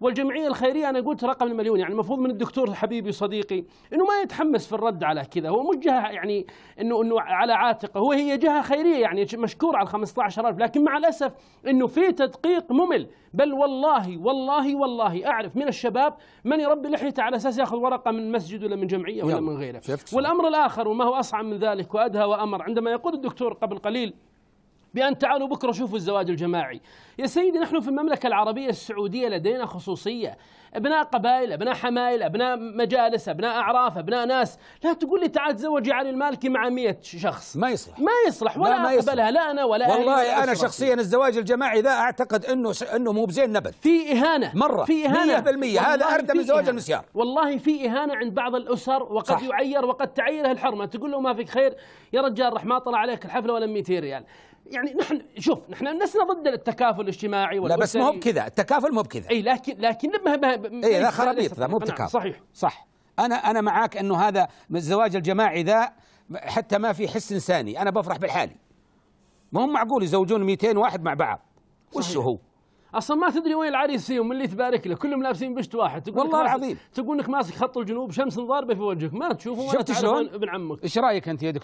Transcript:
والجمعيه الخيريه انا قلت رقم المليون يعني المفروض من الدكتور حبيبي صديقي انه ما يتحمس في الرد على كذا هو مش جهه يعني انه انه على عاتقه هو هي جهه خيريه يعني مشكور على 15000 لكن مع الاسف انه في تدقيق ممل بل والله والله والله اعرف من الشباب من يربي لحيته على اساس ياخذ ورقه من مسجد ولا من جمعيه ولا من غيره والامر الاخر وما هو اصعب من ذلك وادهى وامر عندما يقول الدكتور قبل قليل بأن تعالوا بكرة شوفوا الزواج الجماعي يا سيدي نحن في المملكة العربية السعودية لدينا خصوصية أبناء قبائل أبناء حمايل أبناء مجالس أبناء أعراف أبناء ناس لا تقول لي تعال تزوجي علي المالكي مع مئة شخص ما يصلح ما يصلح ولا ما أقبلها لا أنا ولا والله ولا أنا شخصيا الزواج الجماعي ذا أعتقد أنه أنه مو بزين نبذ في إهانة مرة في إهانة 100% هذا أردى من زواج المسيار والله في إهانة عند بعض الأسر وقد صح. يعير وقد تعيره الحرمة تقول له ما فيك خير يا رجال رح ما طلع عليك الحفلة ولا 200 ريال يعني نحن شوف نحن لسنا ضد التكافل الاجتماعي لا بس مو بكذا التكافل مو بكذا اي لكن لكن اي لا خرابيط مو بتكافل نعم، صحيح صح انا انا معاك انه هذا الزواج الجماعي ذا حتى ما في حس انساني انا بفرح بالحالي ما هم معقول يزوجون 200 واحد مع بعض وش هو اصلا ما تدري وين العريس فيهم اللي تبارك له كلهم لابسين بشت واحد تقول والله العظيم تقول انك ماسك خط الجنوب شمس ضاربه في وجهك ما تشوفه شفت شلون ابن عمك ايش رايك انت يا دكتور